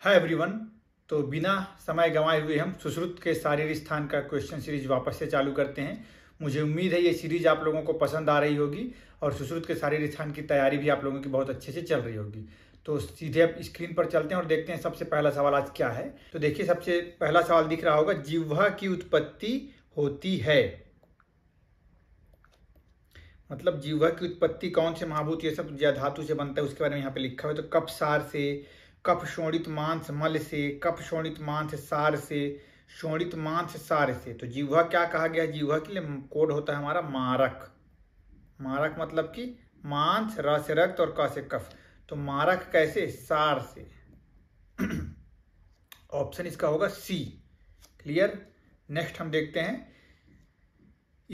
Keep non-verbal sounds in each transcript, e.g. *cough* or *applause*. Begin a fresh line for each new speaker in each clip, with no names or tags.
hi everyone तो बिना समय गंवाए हुए हम सुश्रुत के शारीरिक स्थान का क्वेश्चन सीरीज वापस से चालू करते हैं मुझे उम्मीद है ये सीरीज आप लोगों को पसंद आ रही होगी और सुश्रुत के शारीरिक स्थान की तैयारी भी आप लोगों की बहुत अच्छे से चल रही होगी तो सीधे आप स्क्रीन पर चलते हैं और देखते हैं सबसे पहला सवाल आज क्या है तो देखिए सबसे पहला सवाल दिख रहा होगा जिह्वा की उत्पत्ति होती है मतलब जिह्वा की उत्पत्ति कौन से महाभूत ये सब धातु से बनता है उसके बारे में यहाँ पे लिखा हुआ है तो कपसार से कफ शोणित मांस मल से कफ शोणित मांस सार से शोणित मांस सार से तो जीवा क्या कहा गया जीवा के लिए कोड होता है हमारा मारक मारक मतलब कि मांस रस रक्त और क से कफ तो मारक कैसे सार से *clears throat* ऑप्शन इसका होगा सी क्लियर नेक्स्ट हम देखते हैं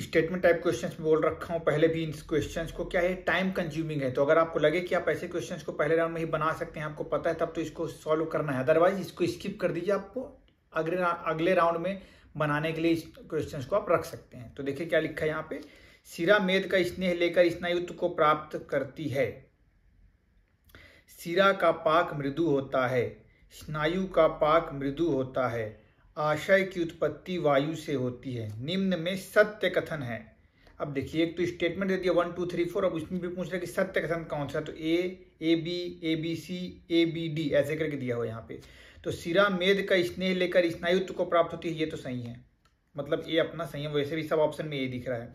स्टेटमेंट टाइप क्वेश्चंस में बोल रखा हूँ पहले भी इन क्वेश्चंस को क्या है टाइम कंज्यूमिंग है तो अगर आपको लगे कि आप ऐसे क्वेश्चंस को पहले राउंड में ही बना सकते हैं आपको पता है तब तो इसको सॉल्व करना है अदरवाइज इसको स्किप कर दीजिए आपको अगले अगले राउंड में बनाने के लिए इस क्वेश्चन को आप रख सकते हैं तो देखिए क्या लिखा है यहाँ पे सिरा मेद का स्नेह लेकर स्नायुत्व को प्राप्त करती है सिरा का पाक मृदु होता है स्नायु का पाक मृदु होता है आशय की उत्पत्ति वायु से होती है निम्न में सत्य कथन है अब देखिए एक तो स्टेटमेंट दे दिया वन टू थ्री फोर अब उसमें भी पूछ रहे कि सत्य कथन कौन सा तो A A B A B C A B D ऐसे करके दिया हुआ यहाँ पे तो सिरा मेद का स्नेह लेकर स्नायुत्व को प्राप्त होती है ये तो सही है मतलब ए अपना सही है वैसे भी सब ऑप्शन में ये दिख रहा है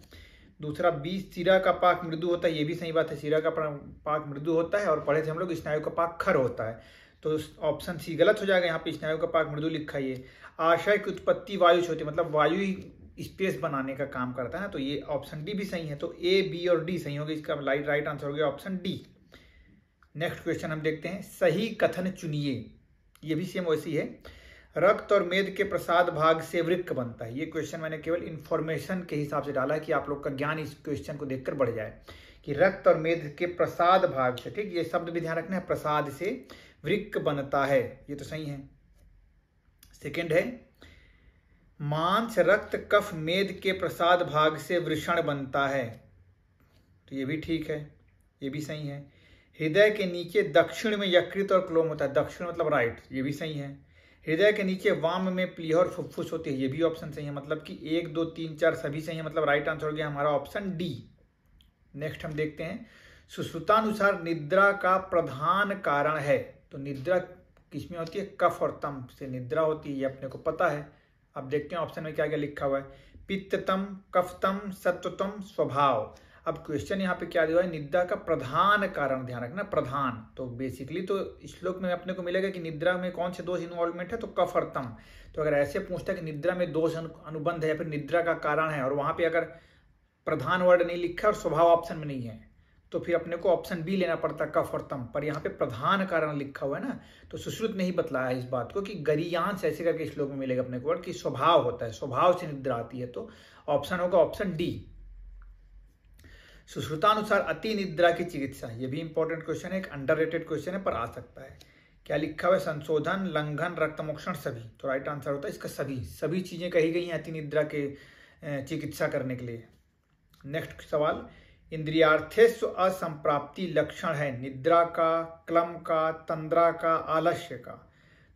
दूसरा बी सिरा का पाक मृदु होता है ये भी सही बात है सिरा का पाक मृदु होता है और पढ़े थे हम लोग स्नायु का पाक खर होता है तो ऑप्शन सी गलत हो जाएगा यहाँ पे स्नायु का पाक मृदु लिखा ये आशय की उत्पत्ति वायु से होती है मतलब वायु स्पेस बनाने का काम करता है ना तो ये ऑप्शन डी भी सही है तो ए बी और डी सही होगी इसका लाइट राइट आंसर हो गया ऑप्शन डी नेक्स्ट क्वेश्चन हम देखते हैं सही कथन चुनिए ये भी सेम वैसी है रक्त और मेद के प्रसाद भाग से वृक्क बनता है ये क्वेश्चन मैंने केवल इन्फॉर्मेशन के हिसाब से डाला है कि आप लोग का ज्ञान इस क्वेश्चन को देखकर बढ़ जाए कि रक्त और मेद के प्रसाद भाग से ठीक ये शब्द भी ध्यान रखना है प्रसाद से वृक्क बनता है ये तो सही है सेकंड है मांस रक्त कफ मेद के प्रसाद भाग से वृषण बनता है तो ये भी ठीक है ये भी सही है हृदय के नीचे दक्षिण में यकृत और क्लोम होता है दक्षिण मतलब राइट ये भी सही है हृदय के नीचे वाम में प्लीह और फुफ्फुस होती है ये भी ऑप्शन सही है मतलब कि एक दो तीन चार सभी सही है मतलब राइट आंसर हो गया हमारा ऑप्शन डी नेक्स्ट हम देखते हैं सुश्रुतानुसार निद्रा का प्रधान कारण है तो निद्रा किसमें होती है कफ और तम से निद्रा होती है ये अपने को पता है अब देखते हैं ऑप्शन में क्या क्या लिखा हुआ है पित्ततम कफतम सत्वतम स्वभाव अब क्वेश्चन यहाँ पे क्या दिया है निद्रा का प्रधान कारण ध्यान रखना प्रधान तो बेसिकली तो श्लोक में अपने को मिलेगा कि निद्रा में कौन से दोष इन्वॉल्वमेंट है तो कफ और तम तो अगर ऐसे पूछता है कि निद्रा में दोष अनुबंध है या फिर निद्रा का कारण है और वहाँ पे अगर प्रधान वर्ड नहीं लिखा और स्वभाव ऑप्शन में नहीं है तो फिर अपने को ऑप्शन बी लेना पड़ता कफ और तम पर यहाँ पे प्रधान कारण लिखा हुआ है ना तो सुश्रुत ने ही बतलाया इस बात को कि गरियांश ऐसे करके श्लोक में मिलेगा अपने को और कि स्वभाव होता है स्वभाव से निद्रा आती है तो ऑप्शन होगा ऑप्शन डी सुश्रुतानुसार अति निद्रा की चिकित्सा ये भी इंपॉर्टेंट क्वेश्चन है एक अंडर क्वेश्चन है पर आ सकता है क्या लिखा हुआ है संशोधन लंघन रक्तमोक्षण सभी तो राइट आंसर होता है इसका सभी सभी चीजें कही गई हैं अति निद्रा के चिकित्सा करने के लिए नेक्स्ट सवाल इंद्रियार्थेस्व असंप्राप्ति लक्षण है निद्रा का क्लम का तंद्रा का आलस्य का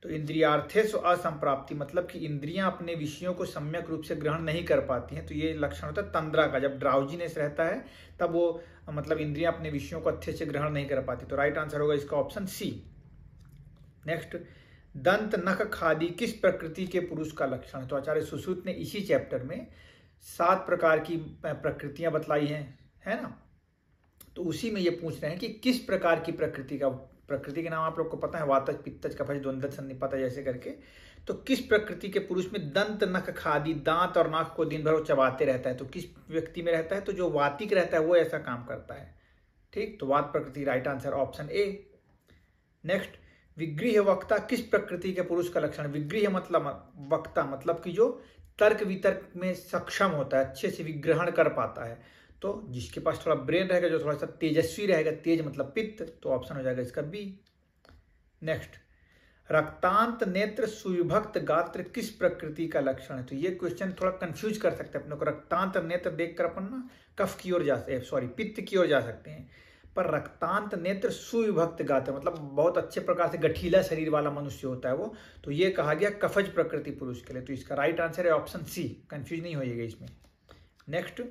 तो इंद्रियार्थेस्व असंप्राप्ति मतलब कि इंद्रियां अपने विषयों को सम्यक रूप से ग्रहण नहीं कर पाती हैं तो ये लक्षण होता है तंद्रा का जब ड्राउजीनेस रहता है तब वो मतलब इंद्रियां अपने विषयों को अच्छे से ग्रहण नहीं कर पाती तो राइट आंसर होगा इसका ऑप्शन सी नेक्स्ट दंत नख खादी किस प्रकृति के पुरुष का लक्षण है तो आचार्य सुश्रुत ने इसी चैप्टर में सात प्रकार की प्रकृतियां बतलाई हैं है ना तो उसी में ये पूछ रहे हैं कि किस प्रकार की प्रकृति का प्रकृति के नाम आप लोग को पता है वातज पित्तज कफज द्वंद सन्निपाता जैसे करके तो किस प्रकृति के पुरुष में दंत नख खादी दांत और नाक को दिन भर वो चबाते रहता है तो किस व्यक्ति में रहता है तो जो वातिक रहता है वो ऐसा काम करता है ठीक तो वात प्रकृति right answer option A next विग्रह वक्ता किस प्रकृति के पुरुष का लक्षण विग्रह मतलब वक्ता मतलब कि जो तर्क वितर्क में सक्षम होता है अच्छे से विग्रहण कर पाता है तो जिसके पास थोड़ा ब्रेन रहेगा जो थोड़ा सा तेजस्वी रहेगा तेज मतलब पित्त तो ऑप्शन हो जाएगा इसका बी नेक्स्ट रक्तांत नेत्र सुविभक्त गात्र किस प्रकृति का लक्षण है तो ये क्वेश्चन थोड़ा कंफ्यूज कर सकते हैं अपने को रक्तांत नेत्र देखकर अपन ना कफ की ओर जा सकते हैं सॉरी पित्त की ओर जा सकते हैं पर रक्तांत नेत्र सुविभक्त गात्र मतलब बहुत अच्छे प्रकार से गठीला शरीर वाला मनुष्य होता है वो तो ये कहा गया कफज प्रकृति पुरुष के लिए तो इसका राइट आंसर है ऑप्शन सी कंफ्यूज नहीं होइएगा इसमें नेक्स्ट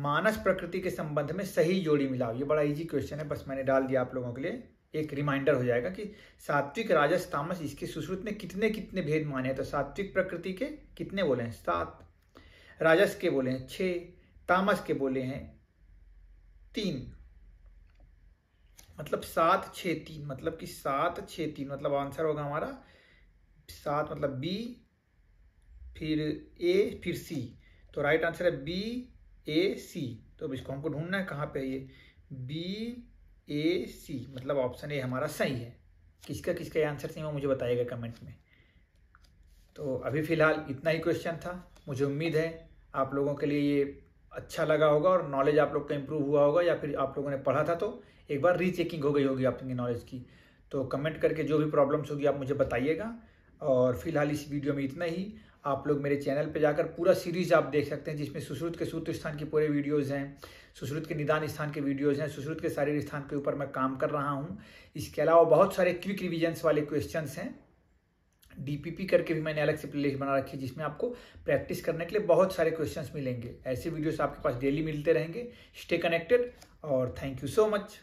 मानस प्रकृति के संबंध में सही जोड़ी मिलाओ ये बड़ा इजी क्वेश्चन है बस मैंने डाल दिया आप लोगों के लिए एक रिमाइंडर हो जाएगा कि सात्विक राजस तामस इसके सुश्रुत में कितने कितने भेद माने हैं तो सात्विक प्रकृति के कितने बोले हैं सात राजस के बोले हैं छः तामस के बोले हैं तीन मतलब सात छ तीन मतलब कि सात छ तीन मतलब आंसर होगा हमारा सात मतलब बी फिर ए फिर सी तो राइट आंसर है बी ए सी तो अब इसको हमको ढूंढना है कहाँ पे ये बी ए सी मतलब ऑप्शन ए हमारा सही है किसका किसका आंसर सही है मुझे बताइएगा कमेंट में तो अभी फ़िलहाल इतना ही क्वेश्चन था मुझे उम्मीद है आप लोगों के लिए ये अच्छा लगा होगा और नॉलेज आप लोग का इम्प्रूव हुआ होगा या फिर आप लोगों ने पढ़ा था तो एक बार रीचेकिंग हो गई होगी आपकी नॉलेज की तो कमेंट करके जो भी प्रॉब्लम्स होगी आप मुझे बताइएगा और फिलहाल इस वीडियो में इतना ही आप लोग मेरे चैनल पर जाकर पूरा सीरीज आप देख सकते हैं जिसमें सुश्रुत के सूत्र स्थान के पूरे वीडियोस हैं सुश्रुत के निदान स्थान के वीडियोस हैं सुश्रुत के शारीर स्थान के ऊपर मैं काम कर रहा हूं इसके अलावा बहुत सारे क्विक रिविजन्स वाले क्वेश्चन हैं डीपीपी करके भी मैंने अलग से प्लेलिस्ट बना रखी है जिसमें आपको प्रैक्टिस करने के लिए बहुत सारे क्वेश्चंस मिलेंगे ऐसे वीडियोस आपके पास डेली मिलते रहेंगे स्टे कनेक्टेड और थैंक यू सो मच